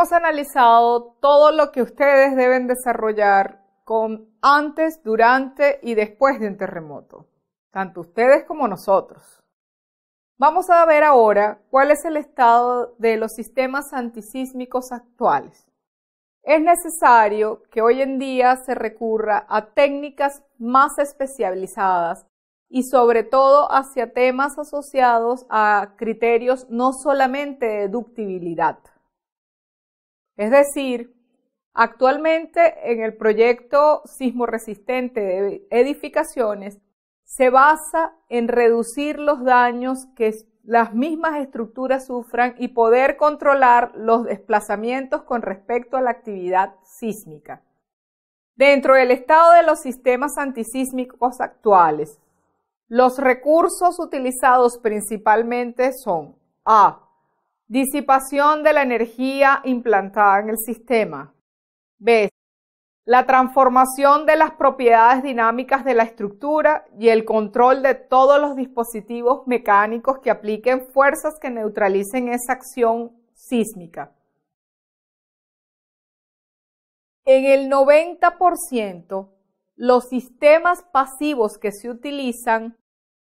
hemos analizado todo lo que ustedes deben desarrollar con antes, durante y después de un terremoto, tanto ustedes como nosotros. Vamos a ver ahora cuál es el estado de los sistemas antisísmicos actuales. Es necesario que hoy en día se recurra a técnicas más especializadas y sobre todo hacia temas asociados a criterios no solamente de deductibilidad. Es decir, actualmente en el proyecto sismo resistente de edificaciones se basa en reducir los daños que las mismas estructuras sufran y poder controlar los desplazamientos con respecto a la actividad sísmica. Dentro del estado de los sistemas antisísmicos actuales, los recursos utilizados principalmente son A. Disipación de la energía implantada en el sistema. B. La transformación de las propiedades dinámicas de la estructura y el control de todos los dispositivos mecánicos que apliquen fuerzas que neutralicen esa acción sísmica. En el 90%, los sistemas pasivos que se utilizan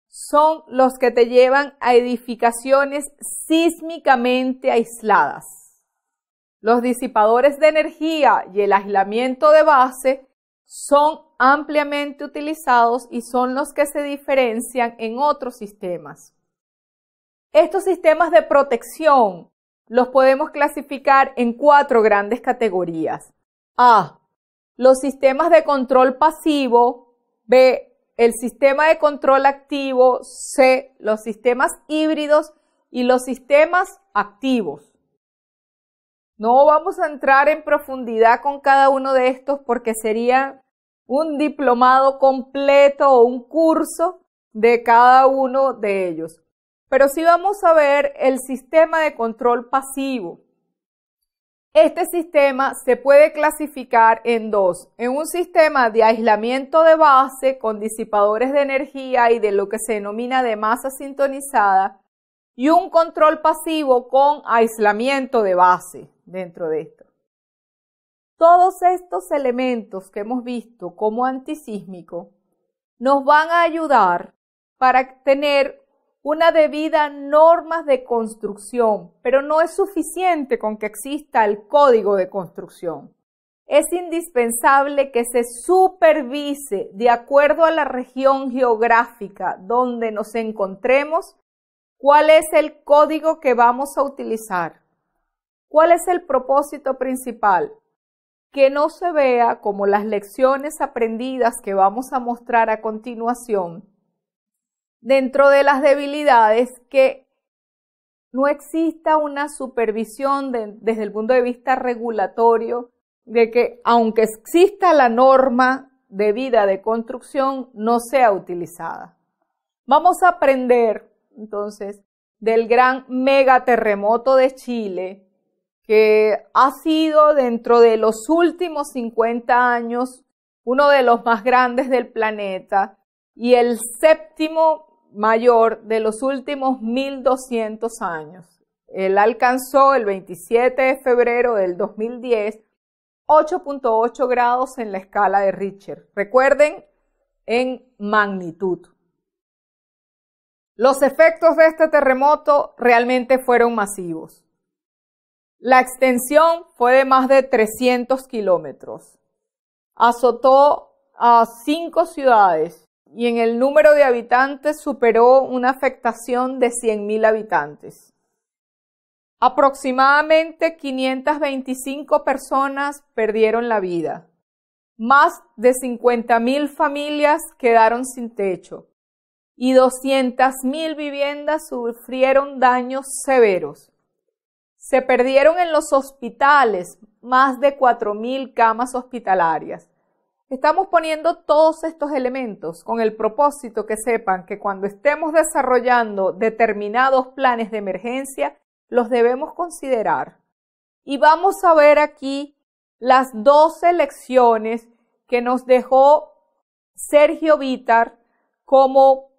son los que te llevan a edificaciones sísmicamente aisladas. Los disipadores de energía y el aislamiento de base son ampliamente utilizados y son los que se diferencian en otros sistemas. Estos sistemas de protección los podemos clasificar en cuatro grandes categorías. A. Los sistemas de control pasivo. B el sistema de control activo, C, los sistemas híbridos y los sistemas activos. No vamos a entrar en profundidad con cada uno de estos porque sería un diplomado completo o un curso de cada uno de ellos. Pero sí vamos a ver el sistema de control pasivo. Este sistema se puede clasificar en dos, en un sistema de aislamiento de base con disipadores de energía y de lo que se denomina de masa sintonizada y un control pasivo con aislamiento de base dentro de esto. Todos estos elementos que hemos visto como antisísmico nos van a ayudar para tener una debida normas de construcción, pero no es suficiente con que exista el código de construcción. Es indispensable que se supervise de acuerdo a la región geográfica donde nos encontremos cuál es el código que vamos a utilizar, cuál es el propósito principal, que no se vea como las lecciones aprendidas que vamos a mostrar a continuación dentro de las debilidades que no exista una supervisión desde el punto de vista regulatorio de que aunque exista la norma de vida de construcción, no sea utilizada. Vamos a aprender entonces del gran megaterremoto de Chile, que ha sido dentro de los últimos 50 años uno de los más grandes del planeta y el séptimo mayor de los últimos 1200 años. Él alcanzó el 27 de febrero del 2010 8.8 grados en la escala de Richter. Recuerden, en magnitud. Los efectos de este terremoto realmente fueron masivos. La extensión fue de más de 300 kilómetros. Azotó a cinco ciudades, y en el número de habitantes superó una afectación de 100.000 habitantes. Aproximadamente 525 personas perdieron la vida. Más de 50.000 familias quedaron sin techo y 200.000 viviendas sufrieron daños severos. Se perdieron en los hospitales más de 4.000 camas hospitalarias Estamos poniendo todos estos elementos con el propósito que sepan que cuando estemos desarrollando determinados planes de emergencia, los debemos considerar. Y vamos a ver aquí las dos lecciones que nos dejó Sergio Vitar como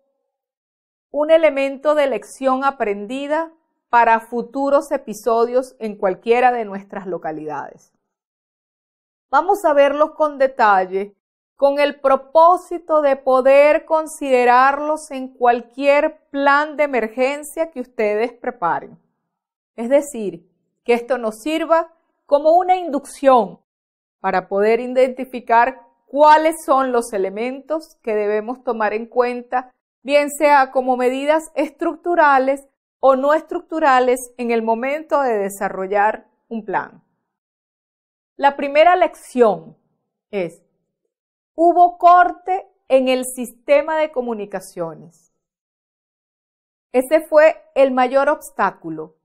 un elemento de lección aprendida para futuros episodios en cualquiera de nuestras localidades. Vamos a verlos con detalle, con el propósito de poder considerarlos en cualquier plan de emergencia que ustedes preparen. Es decir, que esto nos sirva como una inducción para poder identificar cuáles son los elementos que debemos tomar en cuenta, bien sea como medidas estructurales o no estructurales en el momento de desarrollar un plan. La primera lección es, hubo corte en el sistema de comunicaciones. Ese fue el mayor obstáculo.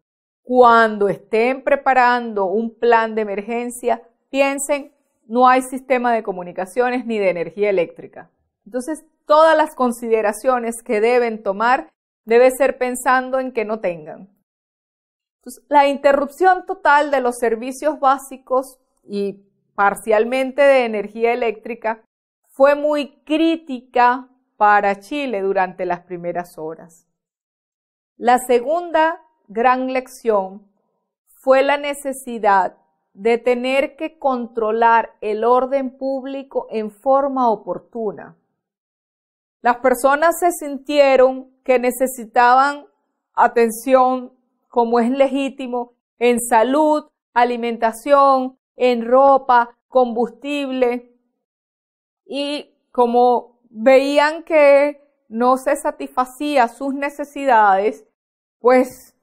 Cuando estén preparando un plan de emergencia, piensen, no hay sistema de comunicaciones ni de energía eléctrica. Entonces, todas las consideraciones que deben tomar debe ser pensando en que no tengan. la interrupción total de los servicios básicos y parcialmente de energía eléctrica, fue muy crítica para Chile durante las primeras horas. La segunda gran lección fue la necesidad de tener que controlar el orden público en forma oportuna. Las personas se sintieron que necesitaban atención, como es legítimo, en salud, alimentación, en ropa, combustible. Y como veían que no se satisfacía sus necesidades, pues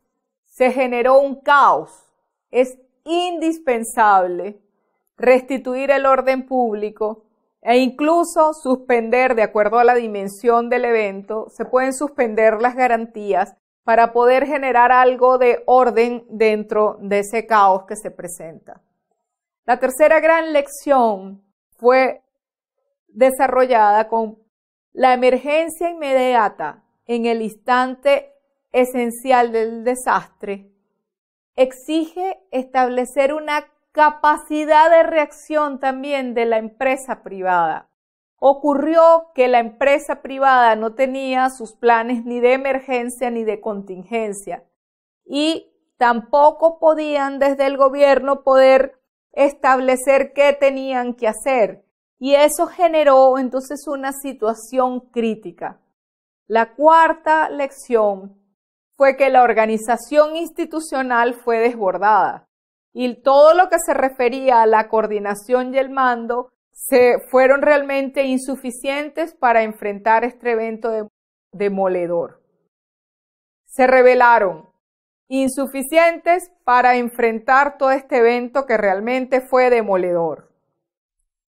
se generó un caos. Es indispensable restituir el orden público e incluso suspender, de acuerdo a la dimensión del evento, se pueden suspender las garantías para poder generar algo de orden dentro de ese caos que se presenta. La tercera gran lección fue desarrollada con la emergencia inmediata en el instante esencial del desastre. Exige establecer una capacidad de reacción también de la empresa privada. Ocurrió que la empresa privada no tenía sus planes ni de emergencia ni de contingencia y tampoco podían desde el gobierno poder establecer qué tenían que hacer. Y eso generó entonces una situación crítica. La cuarta lección fue que la organización institucional fue desbordada y todo lo que se refería a la coordinación y el mando se fueron realmente insuficientes para enfrentar este evento demoledor. Se revelaron insuficientes para enfrentar todo este evento que realmente fue demoledor.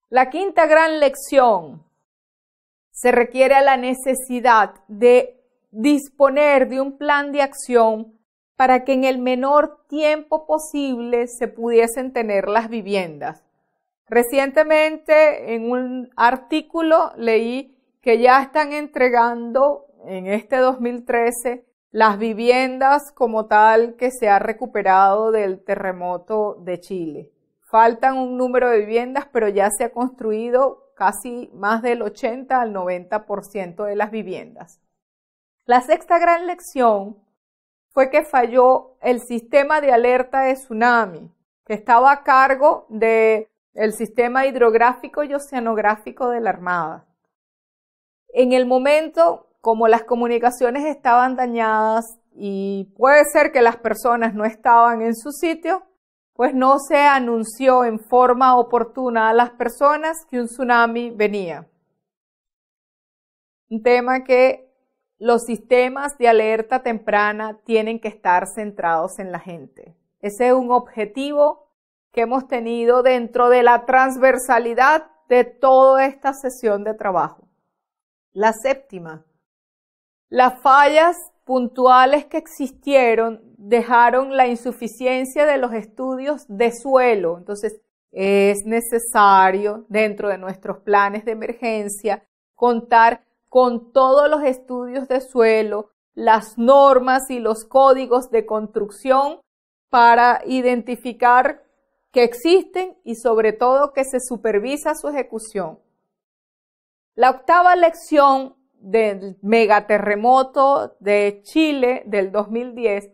La quinta gran lección se requiere a la necesidad de disponer de un plan de acción para que en el menor tiempo posible se pudiesen tener las viviendas. Recientemente en un artículo leí que ya están entregando en este 2013 las viviendas como tal que se ha recuperado del terremoto de Chile. Faltan un número de viviendas, pero ya se ha construido casi más del 80 al 90% de las viviendas. La sexta gran lección fue que falló el sistema de alerta de tsunami, que estaba a cargo del sistema hidrográfico y oceanográfico de la Armada. En el momento como las comunicaciones estaban dañadas y puede ser que las personas no estaban en su sitio, pues no se anunció en forma oportuna a las personas que un tsunami venía. Un tema que los sistemas de alerta temprana tienen que estar centrados en la gente. Ese es un objetivo que hemos tenido dentro de la transversalidad de toda esta sesión de trabajo. La séptima, las fallas puntuales que existieron dejaron la insuficiencia de los estudios de suelo. Entonces, es necesario, dentro de nuestros planes de emergencia, contar con todos los estudios de suelo, las normas y los códigos de construcción para identificar que existen y sobre todo que se supervisa su ejecución. La octava lección del megaterremoto de Chile del 2010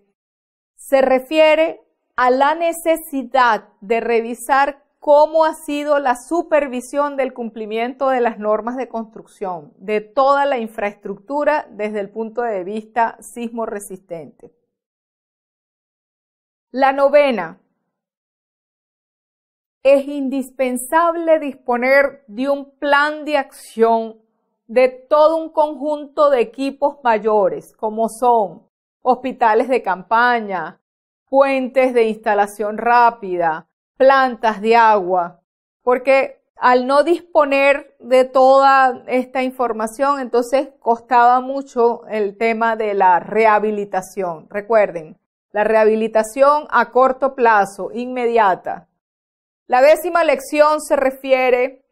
se refiere a la necesidad de revisar cómo ha sido la supervisión del cumplimiento de las normas de construcción de toda la infraestructura desde el punto de vista sismo resistente. La novena, es indispensable disponer de un plan de acción de todo un conjunto de equipos mayores, como son hospitales de campaña, puentes de instalación rápida, plantas de agua, porque al no disponer de toda esta información, entonces costaba mucho el tema de la rehabilitación. Recuerden, la rehabilitación a corto plazo, inmediata. La décima lección se refiere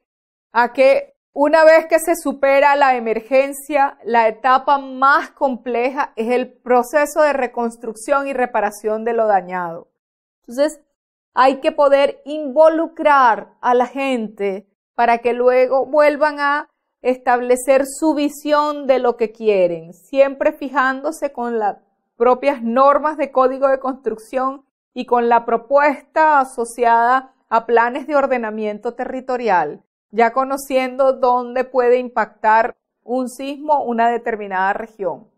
a que una vez que se supera la emergencia, la etapa más compleja es el proceso de reconstrucción y reparación de lo dañado. Entonces, hay que poder involucrar a la gente para que luego vuelvan a establecer su visión de lo que quieren, siempre fijándose con las propias normas de código de construcción y con la propuesta asociada a planes de ordenamiento territorial ya conociendo dónde puede impactar un sismo una determinada región.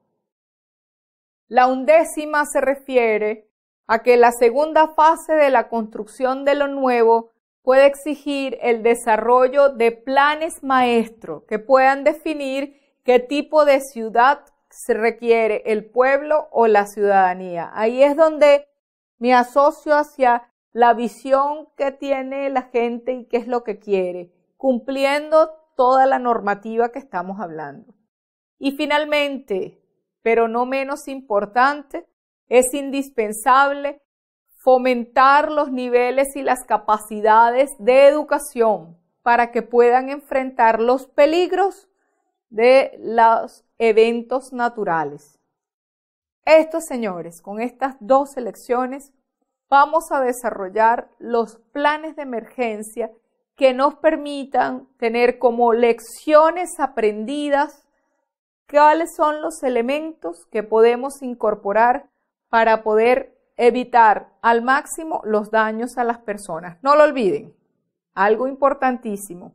La undécima se refiere a que la segunda fase de la construcción de lo nuevo puede exigir el desarrollo de planes maestros que puedan definir qué tipo de ciudad se requiere el pueblo o la ciudadanía. Ahí es donde me asocio hacia la visión que tiene la gente y qué es lo que quiere cumpliendo toda la normativa que estamos hablando. Y finalmente, pero no menos importante, es indispensable fomentar los niveles y las capacidades de educación para que puedan enfrentar los peligros de los eventos naturales. Estos señores, con estas dos elecciones, vamos a desarrollar los planes de emergencia que nos permitan tener como lecciones aprendidas cuáles son los elementos que podemos incorporar para poder evitar al máximo los daños a las personas. No lo olviden, algo importantísimo.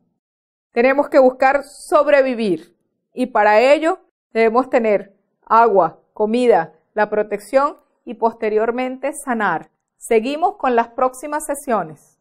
Tenemos que buscar sobrevivir y para ello debemos tener agua, comida, la protección y posteriormente sanar. Seguimos con las próximas sesiones.